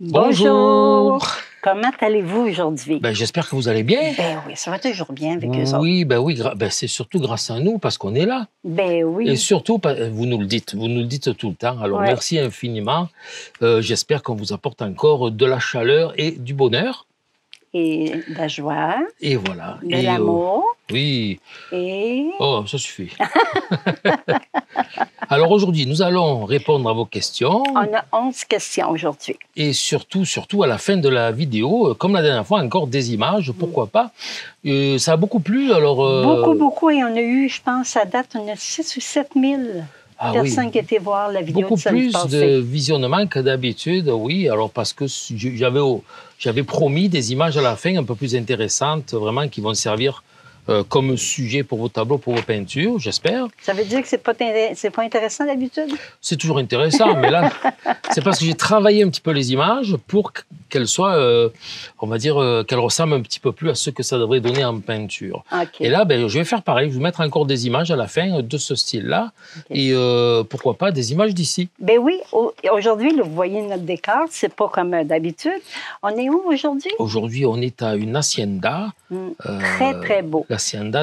Bonjour. Comment allez-vous aujourd'hui? Ben, J'espère que vous allez bien. Ben oui, ça va toujours bien avec oui, eux Oui, ben oui, ben, c'est surtout grâce à nous parce qu'on est là. Ben oui. Et surtout, vous nous le dites, vous nous le dites tout le temps. Alors merci infiniment. Euh, j'espère qu'on vous apporte encore de la chaleur et du bonheur et de la joie. Et voilà. De oh, l'amour. oui. Et. Oh, ça suffit. Alors aujourd'hui, nous allons répondre à vos questions. On a 11 questions aujourd'hui. Et surtout, surtout à la fin de la vidéo, euh, comme la dernière fois, encore des images, pourquoi mm. pas. Euh, ça a beaucoup plu, alors. Euh, beaucoup, beaucoup. Et on a eu, je pense, à date, on a 6 ou 7 000. Ah, oui. Beaucoup plus de visionnement que d'habitude, oui. Alors, parce que j'avais promis des images à la fin un peu plus intéressantes, vraiment, qui vont servir euh, comme sujet pour vos tableaux, pour vos peintures, j'espère. Ça veut dire que c'est pas, pas intéressant d'habitude? C'est toujours intéressant, mais là, c'est parce que j'ai travaillé un petit peu les images pour qu'elles soient, euh, on va dire, euh, qu'elles ressemblent un petit peu plus à ce que ça devrait donner en peinture. Et là, ben, je vais faire pareil, je vais mettre encore des images à la fin de ce style-là, et pourquoi pas des images d'ici. Ben oui, aujourd'hui, vous voyez notre décor, c'est pas comme d'habitude. On est où aujourd'hui? Aujourd'hui, on est à une hacienda. Hmm. très, très beau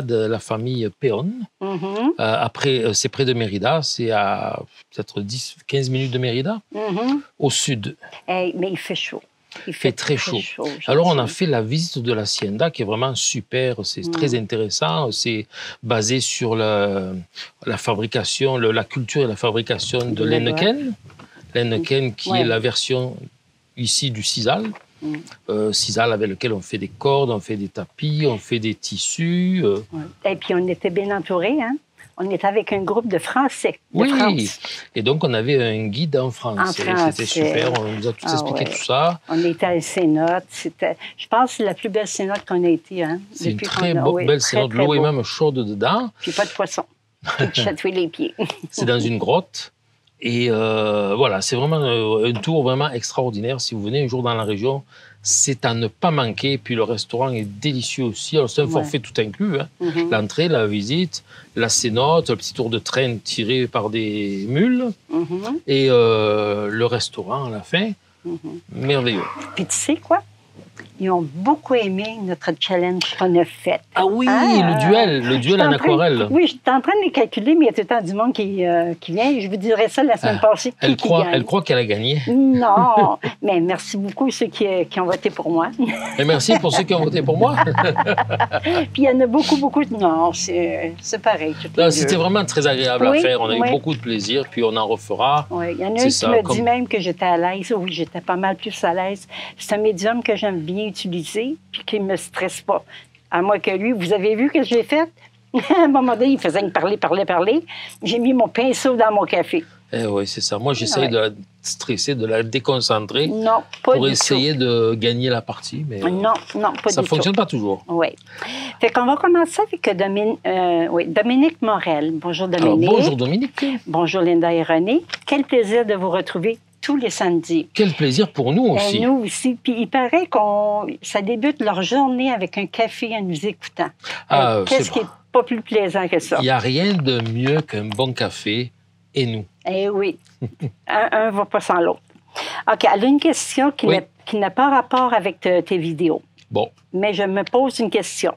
de la famille Peon. Mm-hmm. Euh, après, euh, c'est près de Mérida, c'est à peut-être 10-15 minutes de Mérida, mm-hmm. au sud. Eh, mais il fait chaud. Il fait, très, chaud. Alors, on a fait la visite de lacienda qui est vraiment super, c'est mm. très intéressant. C'est basé sur la, fabrication, la culture et la fabrication de l'Enneken. L'Enneken qui est la version ici du sisal. Euh, Cisales avec lequel on fait des cordes, on fait des tapis, on fait des tissus. Euh. Et puis on était bien entourés. Hein? On était avec un groupe de Français. De oui, et donc on avait un guide en français. C'était super, on nous a tout ah expliqué tout ça. On était à la cénote. C'était, je pense, la plus belle cénote qu'on ait été. Hein, C'est une très belle cénote. L'eau est même chaude dedans. Puis pas de poisson. Chatouer les pieds. C'est dans une grotte. Et euh, voilà, c'est vraiment euh, un tour vraiment extraordinaire. Si vous venez un jour dans la région, c'est à ne pas manquer. Puis le restaurant est délicieux aussi. c'est un forfait tout inclus. Hein. Mhm. L'entrée, la visite, la cénote, le petit tour de train tiré par des mules. Mhm. Et euh, le restaurant à la fin. Mhm. Merveilleux. Puis quoi ils ont beaucoup aimé notre challenge qu'on a fait. Ah oui, ah. le duel, le duel en, aquarelle. oui, je suis en train de les calculer, mais il y a tout le temps du monde qui, euh, vient. je vous dirai ça la semaine ah. passée. Elle, croit, elle croit qu'elle a gagné. Non, mais merci beaucoup ceux euh, qui, ont voté pour moi. Et merci pour ceux qui ont voté pour moi. Puis il y en a beaucoup, beaucoup. Non, c'est pareil. C'était vraiment très agréable à faire. On a eu beaucoup de plaisir, puis on en refera. Oui, il y en a un qui m'a dit même que j'étais à l'aise. Oui, j'étais pas mal plus à l'aise. C'est un médium que j'aime bien utilisé puis qu'il ne me stresse pas. À moi que lui, vous avez vu ce que j'ai fait? à un moment donné, il faisait me parler, parler, parler. J'ai mis mon pinceau dans mon café. Eh oui, c'est ça. Moi, j'essaie de la stresser, de la déconcentrer. Non, Pour essayer de gagner la partie, mais. Euh, non, non, pas ça du tout. Ça ne fonctionne pas toujours. Oui. Fait qu'on va commencer avec euh, euh, oui, Dominique Morel. Bonjour, Dominique. bonjour, Dominique. Bonjour, Linda et René. Quel plaisir de vous retrouver tous les samedis. Quel plaisir pour nous euh, aussi. nous aussi. Puis il paraît qu'on, ça débute leur journée avec un café en nous écoutant. Ah, euh, Qu'est-ce qui est pas plus plaisant que ça Il n'y a rien de mieux qu'un bon café et nous. Eh oui, un, ne va pas sans l'autre. Ok, alors une question qui n'a pas rapport avec euh, tes vidéos. Bon. Mais je me pose une question.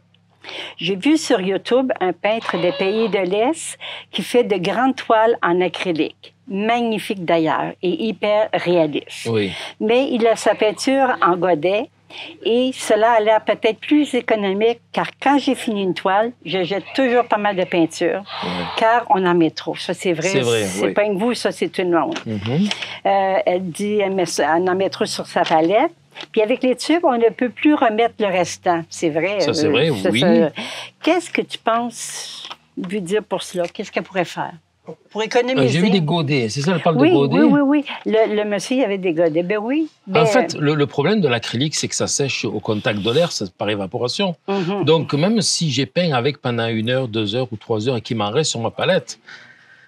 J'ai vu sur YouTube un peintre des pays de l'Est qui fait de grandes toiles en acrylique magnifique d'ailleurs et hyper réaliste. Oui. Mais il a sa peinture en godet et cela a l'air peut-être plus économique car quand j'ai fini une toile, je jette toujours pas mal de peinture car on en met trop. Ça, c'est vrai. C'est pas une vous, ça, c'est une monde. Mm-hmm. Euh, elle dit qu'on en met trop sur sa palette. Puis avec les tubes, on ne peut plus remettre le restant. C'est vrai. Ça, c'est euh, vrai, Qu'est-ce que tu penses lui dire pour cela? Qu'est-ce qu'elle pourrait faire? pour économiser. Ah, j'ai eu des godets, c'est ça, le parle de godets. Oui, oui, oui. Le, monsieur, avait des godets. Ben oui. en ben, fait, le, problème de l'acrylique, c'est que ça sèche au contact de l'air, par évaporation. Mhm. Donc, même si j'ai peint avec pendant une heure, deux heures ou trois heures et qu'il m'en reste sur ma palette,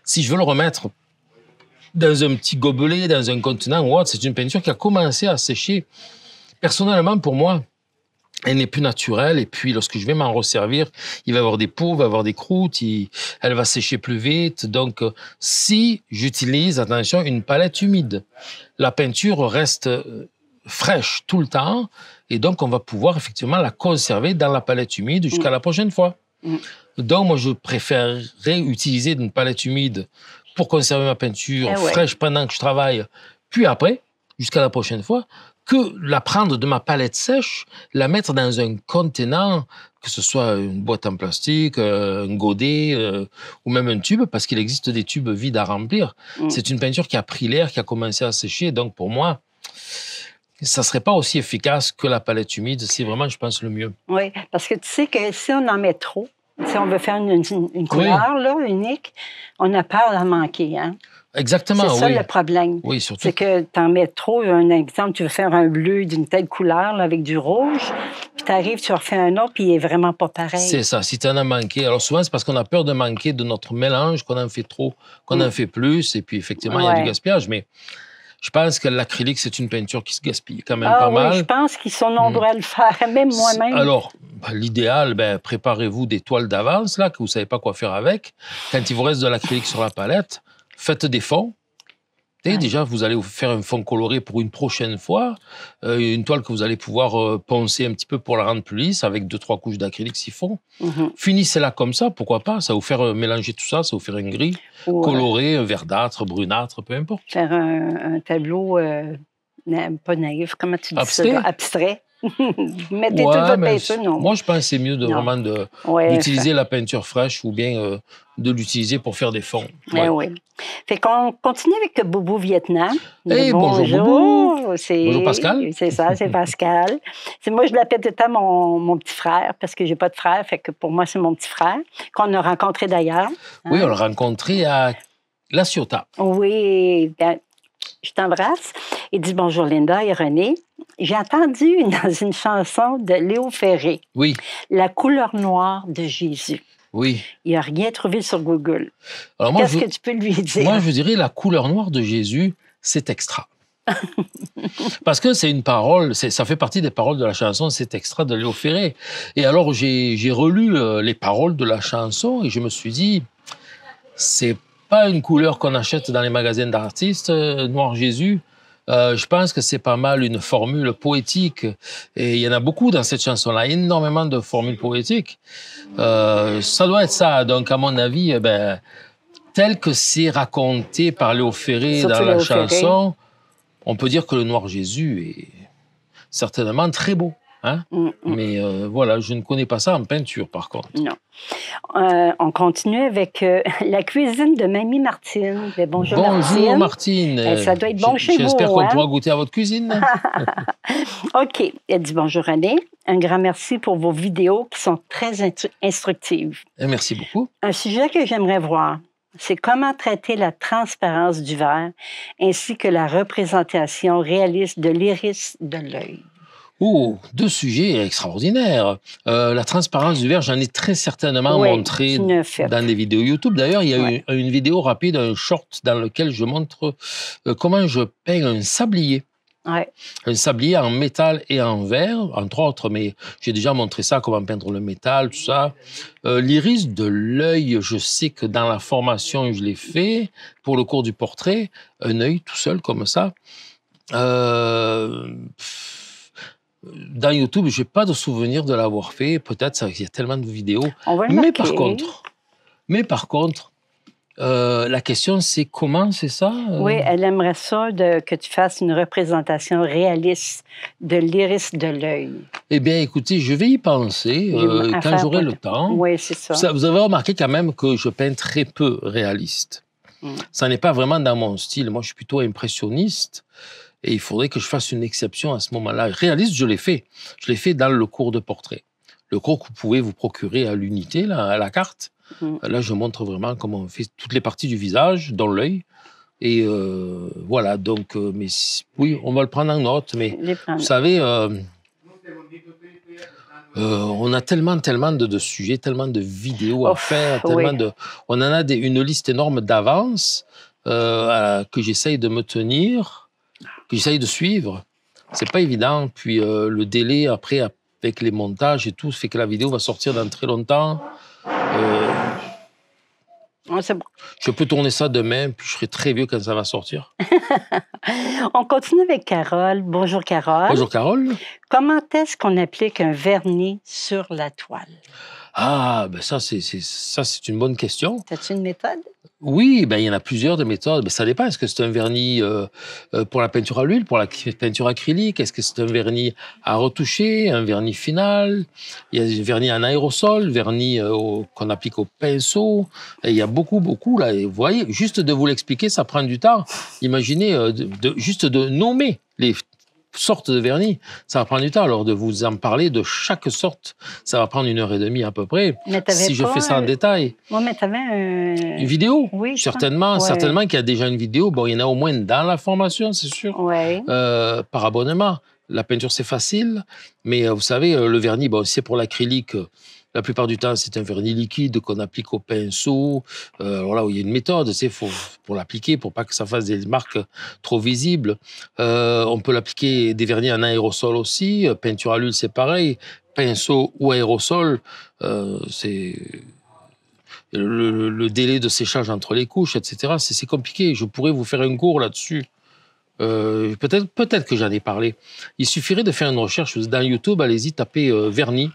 si je veux le remettre dans un petit gobelet, dans un contenant ou autre, c'est une peinture qui a commencé à sécher. Personnellement, pour moi, elle n'est plus naturelle. Et puis, lorsque je vais m'en resservir, il va y avoir des peaux, il va y avoir des croûtes, elle va sécher plus vite. Donc, euh, si j'utilise, attention, une palette humide, la peinture reste euh, fraîche tout le temps. Et donc, on va pouvoir effectivement la conserver dans la palette humide jusqu'à mm. la prochaine fois. Mm. Donc, moi, je préférerais utiliser une palette humide pour conserver ma peinture eh fraîche pendant que je travaille, puis après, jusqu'à la prochaine fois, que la prendre de ma palette sèche, la mettre dans un contenant, que ce soit une boîte en plastique, euh, un godet euh, ou même un tube, parce qu'il existe des tubes vides à remplir. Mm. C'est une peinture qui a pris l'air, qui a commencé à sécher. Donc pour moi, ça ne serait pas aussi efficace que la palette humide. C'est vraiment, je pense, le mieux. Oui, parce que tu sais que si on en met trop, si on veut faire une, couleur unique, on a peur d'en manquer. Hein. Exactement, C'est ça le problème. Oui, surtout. C'est que tu en mets trop. Un exemple, tu veux faire un bleu d'une telle couleur avec du rouge, puis tu arrives, tu refais un autre, puis il est vraiment pas pareil. C'est ça, si tu en as manqué. Alors souvent, c'est parce qu'on a peur de manquer de notre mélange, qu'on en fait trop, qu'on en mm. fait plus, et puis effectivement, il y a du gaspillage. Mais je pense que l'acrylique, c'est une peinture qui se gaspille quand même ah, pas oui, mal. Je pense qu'ils sont mm. nombreux à le faire, même moi-même. Alors, bah, l'idéal, ben, préparez-vous des toiles d'avance, là, que vous ne savez pas quoi faire avec. Quand il vous reste de l'acrylique sur la palette, faites des fonds. Déjà, vous allez faire un fond coloré pour une prochaine fois, euh, une toile que vous allez pouvoir euh, poncer un petit peu pour la rendre plus lisse avec deux trois couches d'acrylique si font. Mhm. Finissez-la comme ça, pourquoi pas Ça va vous faire euh, mélanger tout ça, ça va vous faire un gris coloré, un verdâtre, brunâtre, peu importe. Faire un, un tableau pas naïf, comment tu dis ça Abstrait. Mettez toute votre non. Moi, je pense que c'est mieux de vraiment d'utiliser la peinture fraîche ou bien euh, de l'utiliser pour faire des fonds. Eh ouais. Fait qu'on continue avec Boubou Vietnam. Eh, bonjour, bonjour, Pascal. C'est ça, c'est Pascal. moi, je l'appelle tout le temps mon, mon, petit frère parce que j'ai pas de frère. Fait que pour moi, c'est mon petit frère qu'on a rencontré d'ailleurs. Oui, hein. on l'a rencontré à La Ciotat. Oui, ben, je t'embrasse. et dit bonjour Linda et René. J'ai entendu dans une chanson de Léo Ferré. Oui. La couleur noire de Jésus. Oui. Il n'a rien trouvé sur Google. Qu'est-ce que tu peux lui dire? Moi, je dirais la couleur noire de Jésus, c'est extra. Parce que c'est une parole, ça fait partie des paroles de la chanson, C'est extra de Léo Ferré. Et alors, j'ai relu euh, les paroles de la chanson et je me suis dit, c'est pas une couleur qu'on achète dans les magasins d'artistes, euh, Noir Jésus. Euh, je pense que c'est pas mal une formule poétique. Et il y en a beaucoup dans cette chanson-là, énormément de formules poétiques. Euh, ça doit être ça. Donc, à mon avis, eh ben, tel que c'est raconté par Léo Ferré dans la chanson, on peut dire que le Noir Jésus est certainement très beau. Hein mm, mm. Mais euh, voilà, je ne connais pas ça en peinture, par contre. Non. Euh, on continue avec euh, la cuisine de Mamie Martine. Bonjour bonjour, bonjour Martine. Eh, ça doit être bon chez vous. J'espère qu'on hein? pourra goûter à votre cuisine. OK. Elle dit bonjour, René. Un grand merci pour vos vidéos qui sont très instructives. Eh, merci beaucoup. Un sujet que j'aimerais voir, c'est comment traiter la transparence du verre ainsi que la représentation réaliste de l'iris de l'œil. Oh, deux sujets extraordinaires. Euh, la transparence du verre, j'en ai très certainement montré dans des vidéos YouTube. D'ailleurs, il y a eu une, vidéo rapide, un short, dans lequel je montre euh, comment je peins un sablier. Un sablier en métal et en verre, entre autres, mais j'ai déjà montré ça, comment peindre le métal, tout ça. Euh, l'iris de l'œil, je sais que dans la formation, je l'ai fait pour le cours du portrait, un œil tout seul comme ça. Euh, dans YouTube, je n'ai pas de souvenir de l'avoir fait. Peut-être qu'il y a tellement de vidéos. mais par contre, mais par contre, euh, la question c'est comment, c'est ça euh? Oui, elle aimerait ça de, que tu fasses une représentation réaliste de l'iris de l'œil. Eh bien, écoutez, je vais y penser euh, quand j'aurai le temps. Oui, c'est ça. Vous avez remarqué quand même que je peins très peu réaliste. Mm. Ça n'est pas vraiment dans mon style. Moi, je suis plutôt impressionniste et il faudrait que je fasse une exception à ce moment-là. Réaliste, je l'ai fait. Je l'ai fait dans le cours de portrait. Le cours que vous pouvez vous procurer à l'unité, à la carte. Mm. Là, je montre vraiment comment on fait toutes les parties du visage, dans l'œil. Et euh, voilà, donc, euh, mais oui, on va le prendre en note. Mais vous savez, euh, on a tellement, tellement de, sujets, tellement de vidéos à faire, tellement de, on en a une liste énorme d'avance que j'essaye de me tenir j'essaye de suivre. C'est pas évident. Puis euh, le délai après avec les montages et tout fait que la vidéo va sortir dans très longtemps. Euh, bon. Je peux tourner ça demain, puis je serai très vieux quand ça va sortir. On continue avec Carole. Bonjour Carole. Bonjour Carole. Comment est-ce qu'on applique un vernis sur la toile? Ah, ben ça, c'est, ça, c'est une bonne question. T'as-tu une méthode? Oui, ben, il y en a plusieurs de méthodes. Mais ça dépend. Est-ce que c'est un vernis euh, euh, pour la peinture à l'huile, pour la peinture acrylique Est-ce que c'est un vernis à retoucher, un vernis final Il y a un vernis en aérosol, vernis euh, qu'on applique au pinceau. il y a beaucoup, beaucoup. Là. vous voyez, juste de vous l'expliquer, ça prend du temps. Imaginez juste de nommer les sorte de vernis. Ça va prendre du temps. Alors, de vous en parler de chaque sorte, ça va prendre une heure et demie à peu près. si je fais ça en détail. mais tu une vidéo. Oui, certainement, certainement qu'il y a déjà une vidéo. Bon, il y en a au moins dans la formation, c'est sûr. Euh, par abonnement. La peinture, c'est facile, mais euh, vous savez, euh, le vernis, bon, c'est pour l'acrylique. La plupart du temps, c'est un vernis liquide qu'on applique au pinceau. Euh, alors là, où il y a une méthode, c'est pour l'appliquer, pour pas que ça fasse des marques trop visibles. Euh, on peut l'appliquer des vernis en aérosol aussi. Peinture à l'huile, c'est pareil. Pinceau ou aérosol, euh, c'est le, délai de séchage entre les couches, etc. C'est compliqué. Je pourrais vous faire un cours là-dessus. peut-être peut-être que j'en ai parlé. Il suffirait de faire une recherche dans YouTube, allez-y, tapez vernis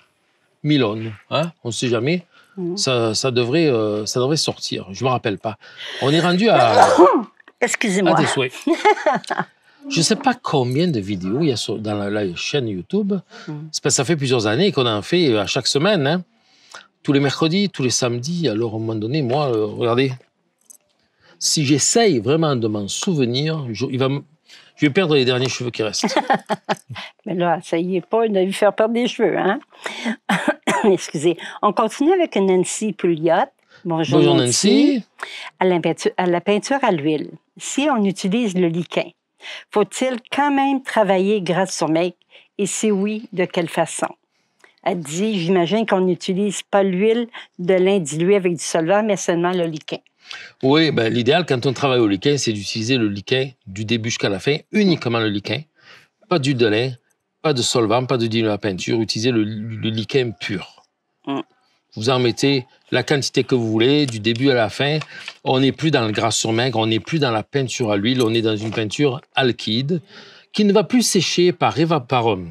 Milone. Hein, on ne sait jamais. Mm. Ça, devrait, euh, ça devrait sortir. Je ne me rappelle pas. On est rendu à. Excusez-moi. Je ne sais pas combien de vidéos il y a dans la, chaîne YouTube. Mm. Parce que ça fait plusieurs années qu'on en fait euh, à chaque semaine. Hein. Tous les mercredis, tous les samedis. Alors, à un moment donné, moi, euh, regardez. Si j'essaye vraiment de m'en souvenir, je, il va je vais perdre les derniers cheveux qui restent. Mais là, ça y est pas, il a lui faire perdre des cheveux, hein? Excusez. On continue avec Nancy Pouliot. Bonjour, Bonjour Nancy. À la, peinture, à l'huile. Si on utilise le liquin, faut-il quand même travailler grâce au mec? Et si oui, de quelle façon? Elle dit, j'imagine qu'on n'utilise pas l'huile de lin diluée avec du solvant, mais seulement le liquin. Oui, ben, l'idéal quand on travaille au liquin, c'est d'utiliser le liquin du début jusqu'à la fin, uniquement le liquin, pas du de lin, pas de solvant, pas de diluant à peinture, utiliser le, le liquin pur. Mm. Vous en mettez la quantité que vous voulez, du début à la fin. On n'est plus dans le gras sur maigre, on n'est plus dans la peinture à l'huile, on est dans une peinture alkyde qui ne va plus sécher par, par euh,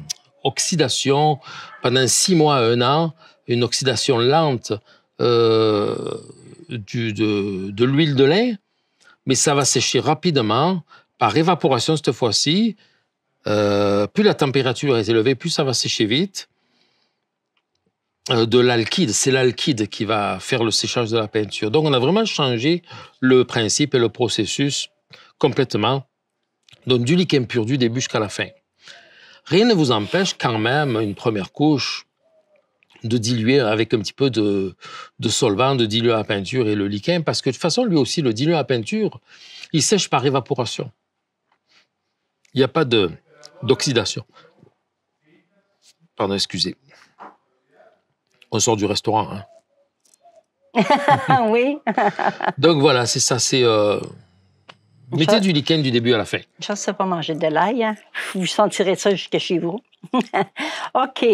oxydation pendant six mois à un an, une oxydation lente euh, de, l'huile de lin, mais ça va sécher rapidement par évaporation cette fois-ci. Euh, plus la température est élevée, plus ça va sécher vite. Euh, de l'alkyde. C'est l'alkyde qui va faire le séchage de la peinture. Donc, on a vraiment changé le principe et le processus complètement. Donc, du liquide pur du début jusqu'à la fin. Rien ne vous empêche quand même une première couche de diluer avec un petit peu de, solvant, de diluer la peinture et le liquide, parce que de toute façon, lui aussi, le diluer à peinture, il sèche par évaporation. Il n'y a pas d'oxydation. Pardon, excusez. On sort du restaurant. Hein. oui. Donc voilà, c'est ça. C'est euh, mettez du lichen du début à la fin. Je ne sais pas manger de l'ail. Hein. Vous sentirez ça jusqu'à chez vous. OK.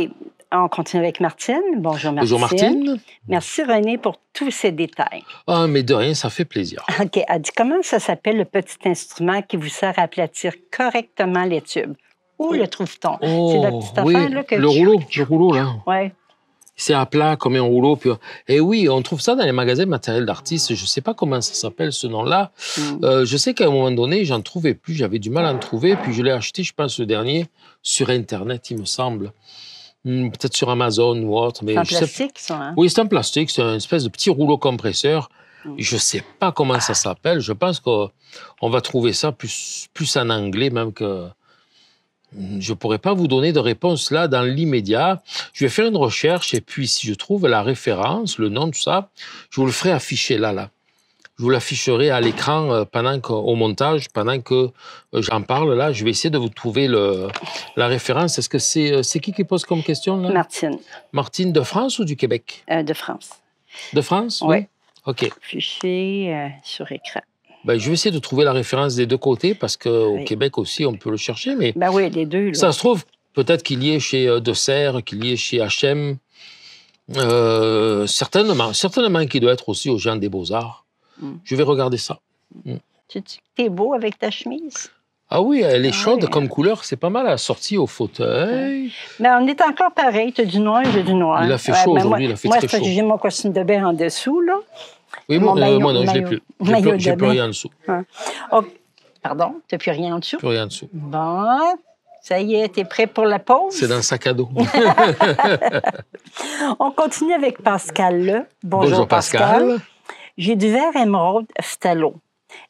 On continue avec Martine. Bonjour Martine. Bonjour Martine. Merci René pour tous ces détails. Ah, mais de rien, ça fait plaisir. OK. Elle dit comment ça s'appelle le petit instrument qui vous sert à aplatir correctement les tubes? Où le trouve-t-on? c'est la oh, petite affaire là, que le rouleau, le rouleau là. Ouais. C'est à plat, comme un rouleau. Puis... Et oui, on trouve ça dans les magasins matériel d'artistes. Je ne sais pas comment ça s'appelle, ce nom-là. Mm. Euh, je sais qu'à un moment donné, j'en trouvais plus. J'avais du mal à en trouver. Puis je l'ai acheté, je pense, le dernier, sur Internet, il me semble. Hmm, peut-être sur Amazon ou autre. C'est plastique, ça, hein Oui, c'est un plastique. C'est une espèce de petit rouleau compresseur. Mm. Je ne sais pas comment ça s'appelle. Je pense qu'on va trouver ça plus, plus en anglais même que Mhm. Je ne pourrais pas vous donner de réponse là dans l'immédiat. Je vais faire une recherche et puis si je trouve la référence, le nom, tout ça, je vous le ferai afficher là, là. Je vous l'afficherai à l'écran euh, pendant que, au montage, pendant que euh, j'en parle là. Je vais essayer de vous trouver le, la référence. Est-ce que c'est euh, qui qui pose comme question là Martine. Martine de France ou du Québec De France. De France Oui. OK. Affiché sur écran. Ben, je vais essayer de trouver la référence des deux côtés parce qu'au au Québec aussi, on peut le chercher. Mais ben oui, les deux. Ça se trouve, peut-être qu'il y ait chez euh, De qu'il y ait chez HM. certainement, certainement qu'il doit être aussi aux gens des Beaux-Arts. Hmm. Je vais regarder ça. Hmm. Tu es beau avec ta chemise? Ah oui, elle est chaude comme couleur, c'est pas mal sortir au fauteuil. Mais on est encore pareil, tu as du noir, j'ai du noir. Il a fait chaud aujourd'hui, il a fait très chaud. Moi, j'ai mon costume de bain en dessous, là. Oui, moi, euh, non, je l'ai plus. je n'ai plus, rien en dessous. pardon, tu n'as plus rien en dessous? Plus rien en dessous. Bon. Ça y est, tu es prêt pour la pause? C'est dans le sac à dos. On continue avec Pascal Bonjour, Pascal. Pascal. J'ai du verre émeraude phtalo.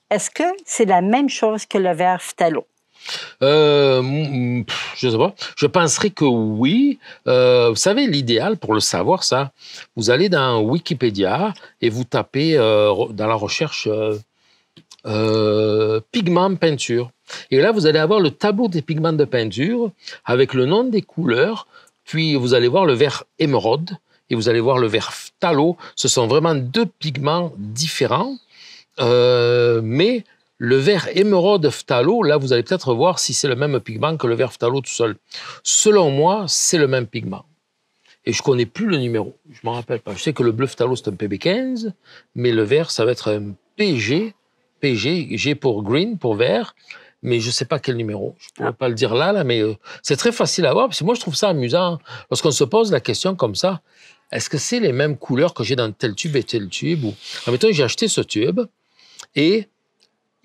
Est-ce que c'est la même chose que le verre phtalo? je euh, Je sais pas. Je penserais que oui. Euh, vous savez, l'idéal pour le savoir, ça, vous allez dans Wikipédia et vous tapez euh, dans la recherche pigment peinture. Et là, vous allez avoir le tableau des pigments de peinture avec le nom des couleurs. Puis vous allez voir le vert émeraude et vous allez voir le vert phtalo, Ce sont vraiment deux pigments différents. mais le vert émeraude phtalo, là, vous allez peut-être voir si c'est le même pigment que le vert phtalo tout seul. Selon moi, c'est le même pigment. Et je connais plus le numéro. Je m'en rappelle pas. Je sais que le bleu phtalo, c'est un PB15, mais le vert, ça va être un PG. PG, G pour green, pour vert mais je ne sais pas quel numéro. Je ne pourrais pas le dire là, là mais euh, c'est très facile à voir, parce que moi, je trouve ça amusant. Lorsqu'on se pose la question comme ça, est-ce que c'est les mêmes couleurs que j'ai dans tel tube et tel tube ou... en Admettons, j'ai acheté ce tube, et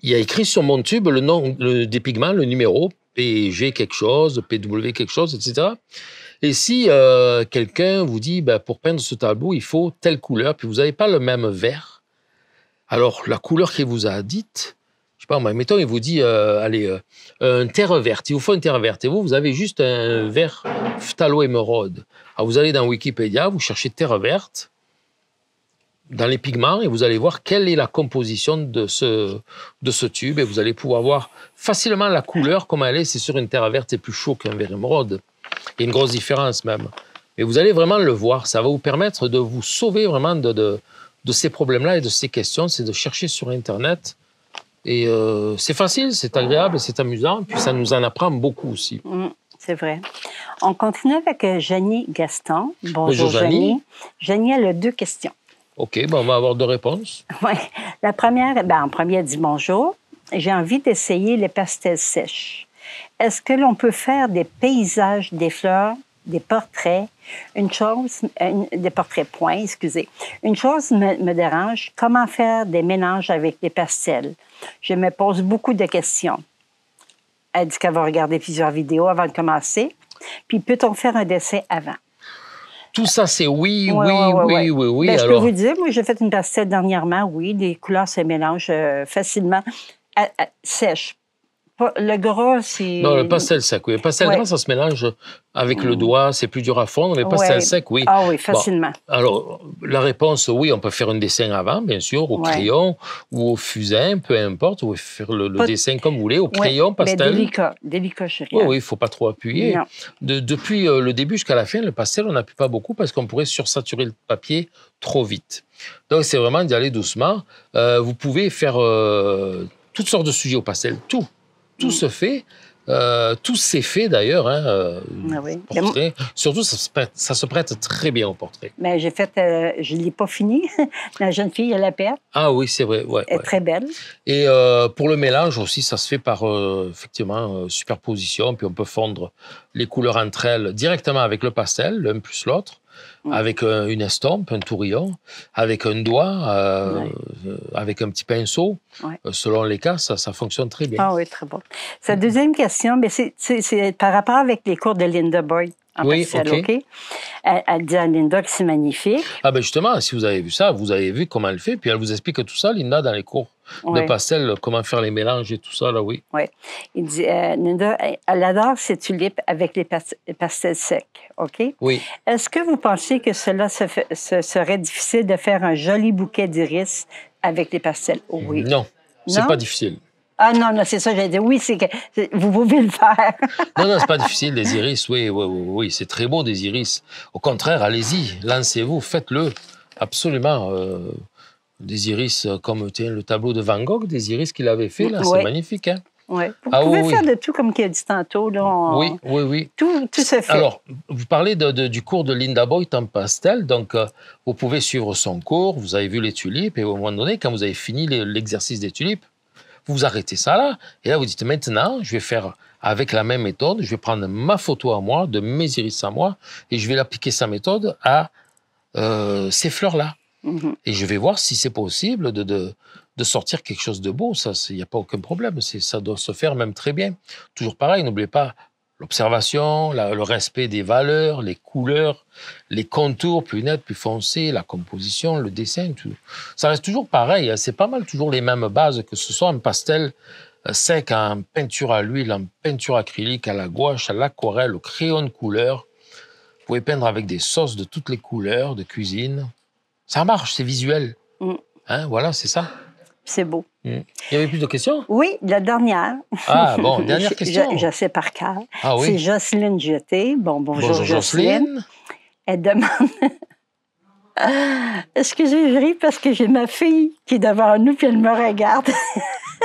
il y a écrit sur mon tube le nom des pigments, le numéro, PG quelque chose, PW quelque chose, etc. Et si euh, quelqu'un vous dit, ben, pour peindre ce tableau, il faut telle couleur, puis vous n'avez pas le même vert, alors la couleur qu'il vous a dite, je sais pas, mais mettons, il vous dit, euh, allez, euh, un terre verte, il vous faut une terre verte, et vous, vous avez juste un vert phtalo-émeraude. Alors ah, vous allez dans Wikipédia, vous cherchez terre verte, dans les pigments et vous allez voir quelle est la composition de ce, de ce tube et vous allez pouvoir voir facilement la couleur comment elle est. C'est sur une terre verte, c'est plus chaud qu'un verre émeraude. Il y a une grosse différence même. Et vous allez vraiment le voir. Ça va vous permettre de vous sauver vraiment de, de, de ces problèmes-là et de ces questions. C'est de chercher sur Internet. Et euh, c'est facile, c'est agréable, c'est amusant. Puis ça nous en apprend beaucoup aussi. Mm, c'est vrai. On continue avec euh, Janie Gaston. Bonjour, Bonjour Janie. a deux questions. OK, ben, on va avoir deux réponses. Oui. La première, ben, en premier, elle dit bonjour. J'ai envie d'essayer les pastels sèches. Est-ce que l'on peut faire des paysages, des fleurs, des portraits? Une chose, des portraits points, excusez. Une chose me, me dérange, comment faire des mélanges avec des pastels? Je me pose beaucoup de questions. Elle dit qu'elle va regarder plusieurs vidéos avant de commencer. Puis peut-on faire un dessin avant? tout ça, c'est oui, oui, oui, oui, ben, oui. Je peux vous dire, moi, j'ai fait une pastèque dernièrement, oui, les couleurs se mélangent euh, facilement, Sèche le gras, c'est. Non, le pastel sec, oui. Le pastel gras, ça se mélange avec le doigt, c'est plus dur à fondre, mais le pastel sec, oui. Ah oui, facilement. alors, la réponse, oui, on peut faire un dessin avant, bien sûr, au crayon ou au fusain, peu importe, ou faire le, dessin comme vous voulez, au crayon, ben, pastel. Mais délicat, délicat, chérie. Oui, oui, il ne faut pas trop appuyer. De, depuis euh, le début jusqu'à la fin, le pastel, on n'appuie pas beaucoup parce qu'on pourrait sursaturer le papier trop vite. Donc, c'est vraiment d'y aller doucement. Euh, vous pouvez faire euh, toutes sortes de sujets au pastel, tout tout mm. se fait. Euh, tout s'est fait d'ailleurs. Hein, euh, ah Surtout, ça se, prête, très bien au portrait. Mais j'ai fait, euh, je ne l'ai pas fini. la jeune fille, elle la perte. Ah oui, c'est vrai. Ouais, Elle très belle. Et pour le mélange aussi, ça se fait par effectivement superposition. Puis on peut fondre les couleurs entre elles directement avec le pastel, l'un plus l'autre avec une estampe, un tourillon, avec un doigt, euh, avec un petit pinceau. Euh, selon les cas, ça, ça, fonctionne très bien. Ah oui, très bon. Sa deuxième question, c'est par rapport avec les cours de Linda Boyd oui, OK? Elle, dit à Linda que c'est magnifique. Ah ben justement, si vous avez vu ça, vous avez vu comment elle fait, puis elle vous explique tout ça, Linda, dans les cours de pastel, comment faire les mélanges et tout ça, là, oui. Oui. Il dit, euh, Linda, elle adore ces tulipes avec les pastels secs, OK? Oui. Est-ce que vous pensez que cela serait difficile de faire un joli bouquet d'iris avec les pastels? Oui. Non, c'est pas difficile. Ah non, non, c'est ça, j'ai dit oui, c'est que vous pouvez le faire. non, non, c'est pas difficile, les iris, oui, oui, oui, oui c'est très beau des iris. Au contraire, allez-y, lancez-vous, faites-le, absolument. Euh, des iris comme le tableau de Van Gogh, des iris qu'il avait fait, là, c'est magnifique. Hein. Ah oui. Vous pouvez faire de tout, comme qu'il a dit tantôt. Là, Oui, oui, oui. Tout, tout se fait. Alors, vous parlez de, du cours de Linda Boyd en pastel. Donc, euh, vous pouvez suivre son cours. Vous avez vu les tulipes. Et au moment donné, quand vous avez fini l'exercice des tulipes, vous arrêtez ça là, et là vous dites maintenant, je vais faire avec la même méthode, je vais prendre ma photo à moi, de mes iris à moi, et je vais l'appliquer sa méthode à euh, ces fleurs-là. Mhm. Et je vais voir si c'est possible de, de, de, sortir quelque chose de beau. Ça, il n'y a pas aucun problème. Ça doit se faire même très bien. Toujours pareil, n'oubliez pas l'observation, le respect des valeurs, les couleurs, les contours plus nets, plus foncés, la composition, le dessin, tout. Ça reste toujours pareil. Hein. C'est pas mal toujours les mêmes bases, que ce soit un pastel euh, sec, en peinture à l'huile, en peinture acrylique, à la gouache, à l'aquarelle, au crayon de couleur. Vous pouvez peindre avec des sauces de toutes les couleurs de cuisine. Ça marche, c'est visuel. Mm. Hein, voilà, c'est ça c'est beau. Mm. Il y avait plus de questions? Oui, la dernière. Ah, bon, dernière question. je, sais par cœur. Ah c'est Jocelyne Jeté. Bon, bonjour, bonjour Jocelyne. Elle demande. Excusez, je ris parce que j'ai ma fille qui est devant nous et elle me regarde.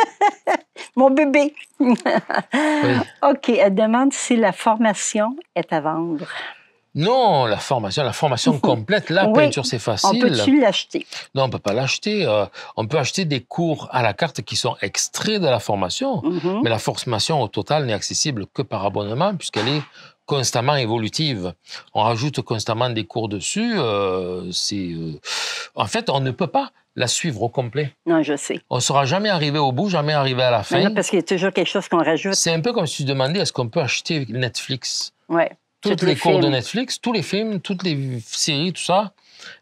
Mon bébé. OK, elle demande si la formation est à vendre. Non, la formation, la formation complète, la peinture, c'est facile. On peut-tu l'acheter Non, on peut pas l'acheter. Euh, on peut acheter des cours à la carte qui sont extraits de la formation, mhm. mais la formation au total n'est accessible que par abonnement puisqu'elle est constamment évolutive. On rajoute constamment des cours dessus. Euh, c'est, euh, en fait, on ne peut pas la suivre au complet. Non, je sais. On ne sera jamais arrivé au bout, jamais arrivé à la fin. Non, parce qu'il y a toujours quelque chose qu'on rajoute. C'est un peu comme si tu demandais est-ce qu'on peut acheter Netflix Ouais toutes les, cours de Netflix, tous les films, toutes les séries, tout ça.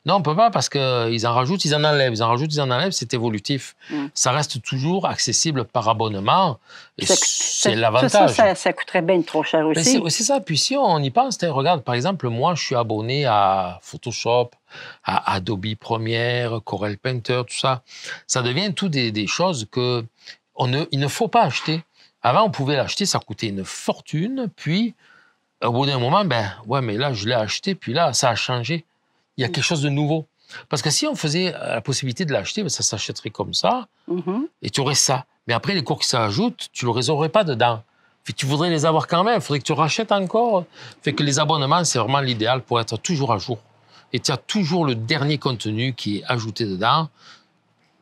Non, on peut pas parce qu'ils en rajoutent, ils en enlèvent, ils en rajoutent, ils en enlèvent, c'est évolutif. Hmm. Ça reste toujours accessible par abonnement. c'est l'avantage. Ça, ça, ça, coûterait bien trop cher aussi. C'est ça. Puis si on y pense, regarde, par exemple, moi, je suis abonné à Photoshop, à Adobe Premiere, Corel Painter, tout ça. Ça devient tout des, choses que il ne faut pas acheter. Avant, on pouvait l'acheter, ça coûtait une fortune, puis au bout d'un moment, ben ouais, mais là, je l'ai acheté, puis là, ça a changé. Il y a mm. quelque chose de nouveau. Parce que si on faisait euh, la possibilité de l'acheter, ben, ça s'achèterait comme ça, mm-hmm. et tu aurais ça. Mais après, les cours qui s'ajoutent, tu ne le résoudrais pas dedans. tu voudrais les avoir quand même, il faudrait que tu rachètes encore. Fait que les abonnements, c'est vraiment l'idéal pour être toujours à jour. Et tu as toujours le dernier contenu qui est ajouté dedans,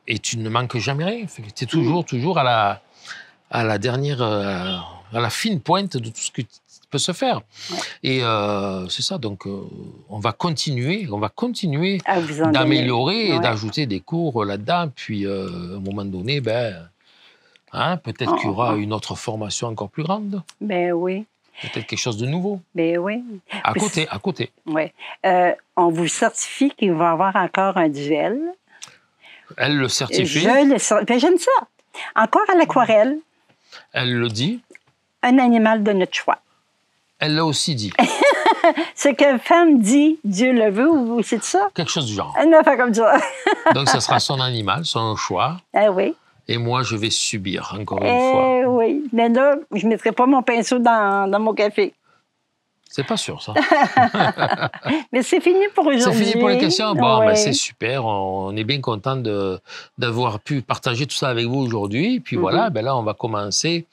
et tu ne manques jamais rien. Fait que tu es mm. toujours, toujours à la, à la dernière, euh, à la fine pointe de tout ce que tu peut se faire. Et euh, c'est ça, donc euh, on va continuer, on va continuer d'améliorer et d'ajouter des cours là-dedans. Puis euh, à un moment donné, ben, hein, peut-être qu'il y aura une autre formation encore plus grande. Ben oui. Peut-être quelque chose de nouveau. Ben oui. À côté, à côté. Oui. on vous certifie qu'il va y avoir encore un duel. Elle le certifie. Je le ben, J'aime ça. Encore à l'aquarelle. Elle le dit. Un animal de notre choix. Elle l'a aussi dit. Ce qu'une femme dit Dieu le veut ou c'est ça? Quelque chose du genre. Elle pas comme ça. Donc, ce sera son animal, son choix. Ah oui. Et moi, je vais subir, encore une eh fois. Oui, mais là, je ne mettrai pas mon pinceau dans, mon café. C'est pas sûr, ça. mais c'est fini pour aujourd'hui. C'est fini pour les questions. Bon, ben, c'est super. On est bien content d'avoir pu partager tout ça avec vous aujourd'hui. Puis mhm. voilà, ben là, on va commencer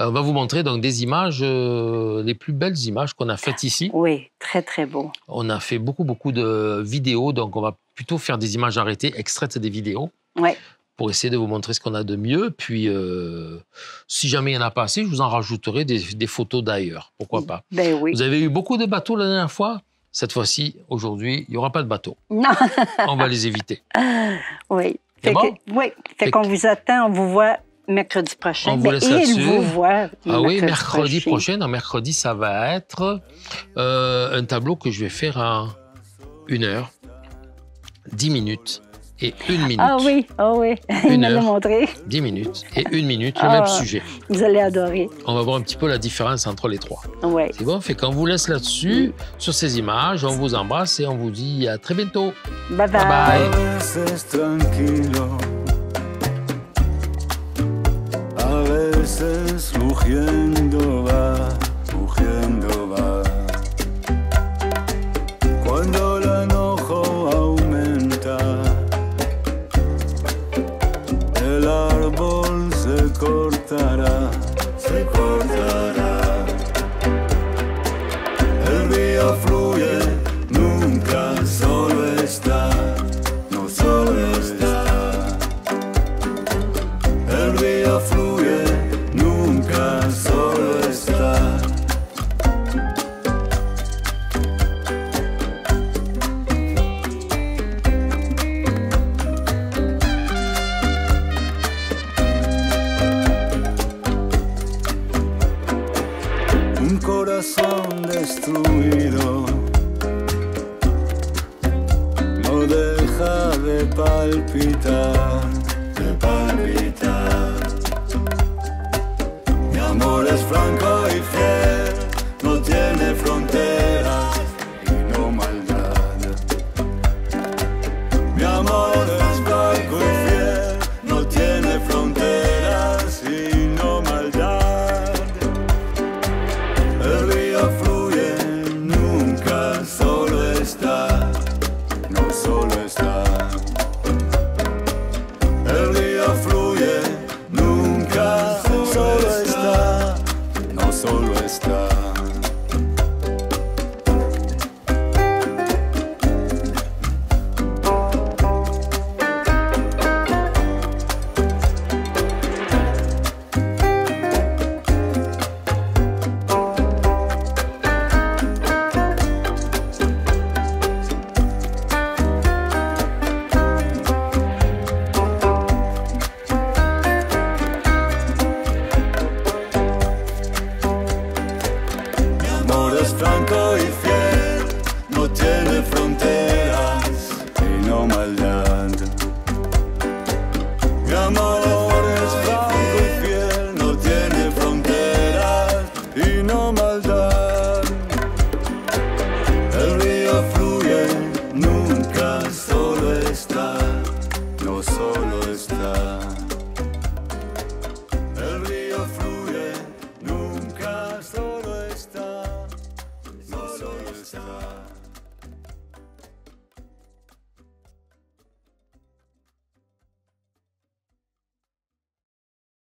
euh, on va vous montrer donc des images, euh, les plus belles images qu'on a faites ici. Oui, très très beau. On a fait beaucoup beaucoup de vidéos, donc on va plutôt faire des images arrêtées, extraites des vidéos. Ouais. Pour essayer de vous montrer ce qu'on a de mieux. Puis, euh, si jamais il n'y en a pas assez, je vous en rajouterai des, photos d'ailleurs. Pourquoi mm, pas ben oui. Vous avez eu beaucoup de bateaux la dernière fois cette fois-ci, aujourd'hui, il n'y aura pas de bateaux. Non. on va les éviter. Oui. Fait bon? oui. fait qu'on vous attend, on vous voit mercredi prochain. Ben, et vous voit. Ah oui, mercredi prochain. mercredi, ça va être euh, un tableau que je vais faire en une heure, dix minutes et une minute. Ah oui, ah oui. une heure, Dix minutes et une minute, le même ah, sujet. Vous allez adorer. On va voir un petit peu la différence entre les trois. Ouais. C'est bon? Fait qu'on vous laisse là-dessus, sur ces images. On vous embrasse et on vous dit à très bientôt. bye, bye. es va, rugiendo va. Cuando el enojo aumenta, el árbol se cortará.